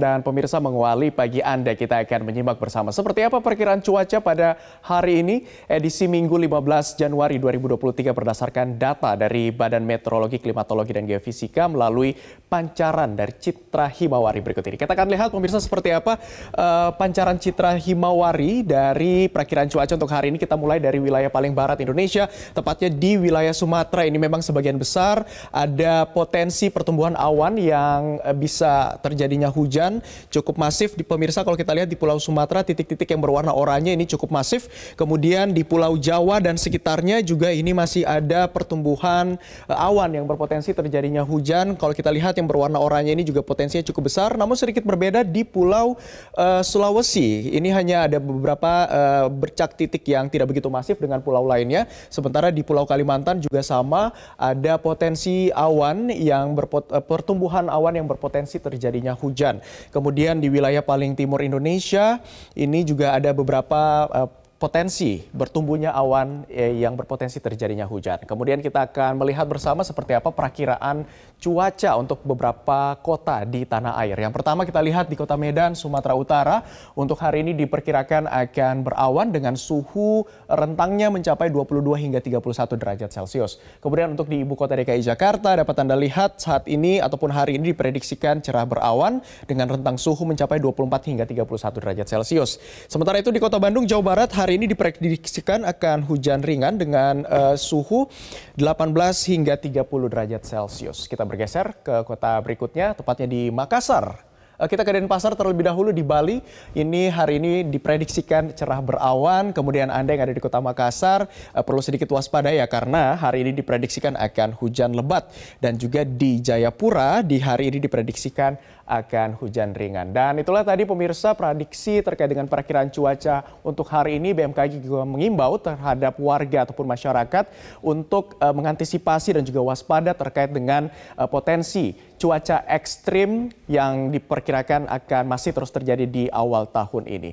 dan pemirsa mengawali pagi Anda kita akan menyimak bersama seperti apa perkiraan cuaca pada hari ini edisi Minggu 15 Januari 2023 berdasarkan data dari Badan Meteorologi, Klimatologi dan Geofisika melalui pancaran dari Citra Himawari berikut ini. Kita akan lihat pemirsa seperti apa uh, pancaran Citra Himawari dari perkiraan cuaca untuk hari ini kita mulai dari wilayah paling barat Indonesia tepatnya di wilayah Sumatera ini memang sebagian besar ada potensi pertumbuhan awan yang eh, bisa terjadinya hujan hujan cukup masif di pemirsa kalau kita lihat di Pulau Sumatera titik-titik yang berwarna oranye ini cukup masif. Kemudian di Pulau Jawa dan sekitarnya juga ini masih ada pertumbuhan eh, awan yang berpotensi terjadinya hujan. Kalau kita lihat yang berwarna oranye ini juga potensinya cukup besar. Namun sedikit berbeda di Pulau uh, Sulawesi. Ini hanya ada beberapa uh, bercak titik yang tidak begitu masif dengan pulau lainnya. Sementara di Pulau Kalimantan juga sama ada potensi awan yang berpot pertumbuhan awan yang berpotensi terjadinya hujan. Kemudian di wilayah paling timur Indonesia ini juga ada beberapa uh, potensi bertumbuhnya awan eh, yang berpotensi terjadinya hujan. Kemudian kita akan melihat bersama seperti apa perakiraan cuaca untuk beberapa kota di tanah air. Yang pertama kita lihat di kota Medan, Sumatera Utara. Untuk hari ini diperkirakan akan berawan dengan suhu rentangnya mencapai 22 hingga 31 derajat Celcius. Kemudian untuk di ibu kota DKI Jakarta dapat Anda lihat saat ini ataupun hari ini diprediksikan cerah berawan dengan rentang suhu mencapai 24 hingga 31 derajat Celcius. Sementara itu di kota Bandung, Jawa Barat hari hari ini diprediksikan akan hujan ringan dengan uh, suhu 18 hingga 30 derajat Celcius. Kita bergeser ke kota berikutnya, tepatnya di Makassar. Eh, kita ke Denpasar terlebih dahulu di Bali. Ini hari ini diprediksikan cerah berawan. Kemudian Anda yang ada di Kota Makassar eh, perlu sedikit waspada ya karena hari ini diprediksikan akan hujan lebat dan juga di Jayapura di hari ini diprediksikan akan hujan ringan. Dan itulah tadi pemirsa prediksi terkait dengan perkiraan cuaca untuk hari ini BMKG juga mengimbau terhadap warga ataupun masyarakat untuk eh, mengantisipasi dan juga waspada terkait dengan potensi cuaca ekstrim yang diperkirakan diperkirakan akan masih terus terjadi di awal tahun ini